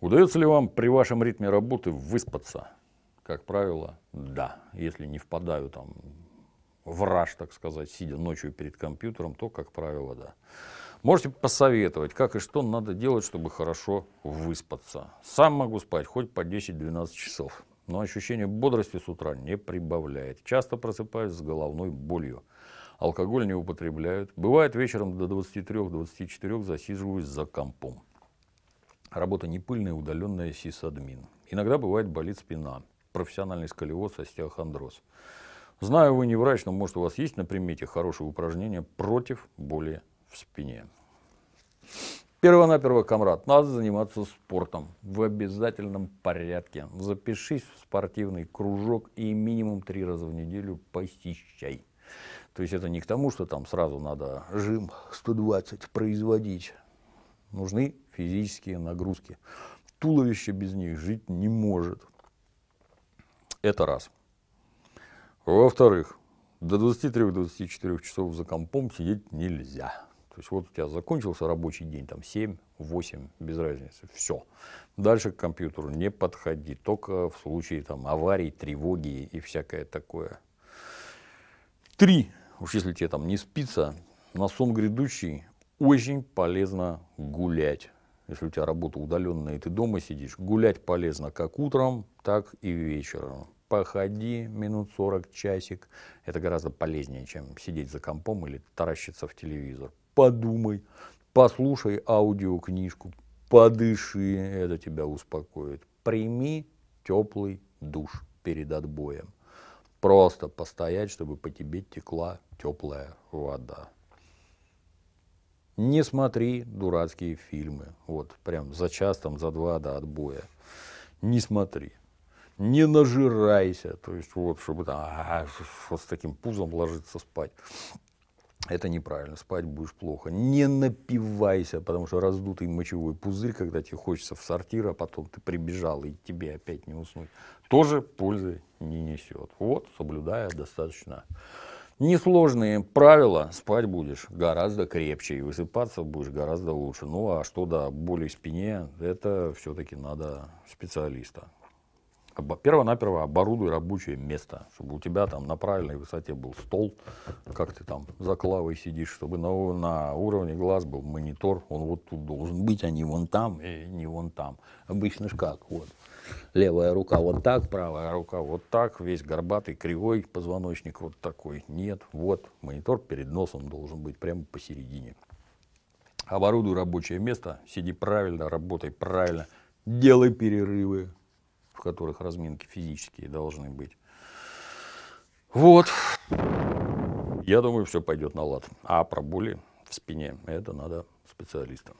Удается ли вам при вашем ритме работы выспаться? Как правило, да. Если не впадаю там в раж, так сказать, сидя ночью перед компьютером, то, как правило, да. Можете посоветовать, как и что надо делать, чтобы хорошо выспаться. Сам могу спать хоть по 10-12 часов, но ощущение бодрости с утра не прибавляет. Часто просыпаюсь с головной болью. Алкоголь не употребляют. Бывает вечером до 23-24 засиживаюсь за компом. А работа не пыльная, удаленная сисадмин. Иногда бывает болит спина, профессиональный сколиоз, остеохондроз. Знаю, вы не врач, но может у вас есть на примете хорошее упражнение против боли в спине. Первонаперво, комрад, надо заниматься спортом в обязательном порядке. Запишись в спортивный кружок и минимум три раза в неделю посещай. То есть это не к тому, что там сразу надо жим 120 производить, нужны физические нагрузки. Туловище без них жить не может. Это раз. Во-вторых, до 23-24 часов за компом сидеть нельзя. То есть вот у тебя закончился рабочий день, там 7, 8, без разницы, все. Дальше к компьютеру не подходи, только в случае там аварий, тревоги и всякое такое. Три, уж если тебе там не спится, на сон грядущий очень полезно гулять. Если у тебя работа удаленная, и ты дома сидишь, гулять полезно как утром, так и вечером. Походи минут 40, часик. Это гораздо полезнее, чем сидеть за компом или таращиться в телевизор. Подумай, послушай аудиокнижку, подыши, это тебя успокоит. Прими теплый душ перед отбоем. Просто постоять, чтобы по тебе текла теплая вода не смотри дурацкие фильмы. Вот прям за час, там, за два до отбоя. Не смотри. Не нажирайся. То есть, вот, а, чтобы там с таким пузом ложиться спать. Это неправильно, спать будешь плохо. Не напивайся, потому что раздутый мочевой пузырь, когда тебе хочется в сортир, а потом ты прибежал и тебе опять не уснуть, тоже пользы не несет. Вот, соблюдая достаточно Несложные правила, спать будешь гораздо крепче и высыпаться будешь гораздо лучше. Ну а что до боли в спине, это все-таки надо специалиста перво-наперво оборудуй рабочее место, чтобы у тебя там на правильной высоте был стол, как ты там за клавой сидишь, чтобы на, на уровне глаз был монитор, он вот тут должен быть, а не вон там и не вон там. Обычно ж как, вот, левая рука вот так, правая рука вот так, весь горбатый, кривой, позвоночник вот такой. Нет, вот, монитор перед носом должен быть прямо посередине. Оборудуй рабочее место, сиди правильно, работай правильно, делай перерывы, в которых разминки физические должны быть. Вот. Я думаю, все пойдет на лад. А про боли в спине это надо специалистам.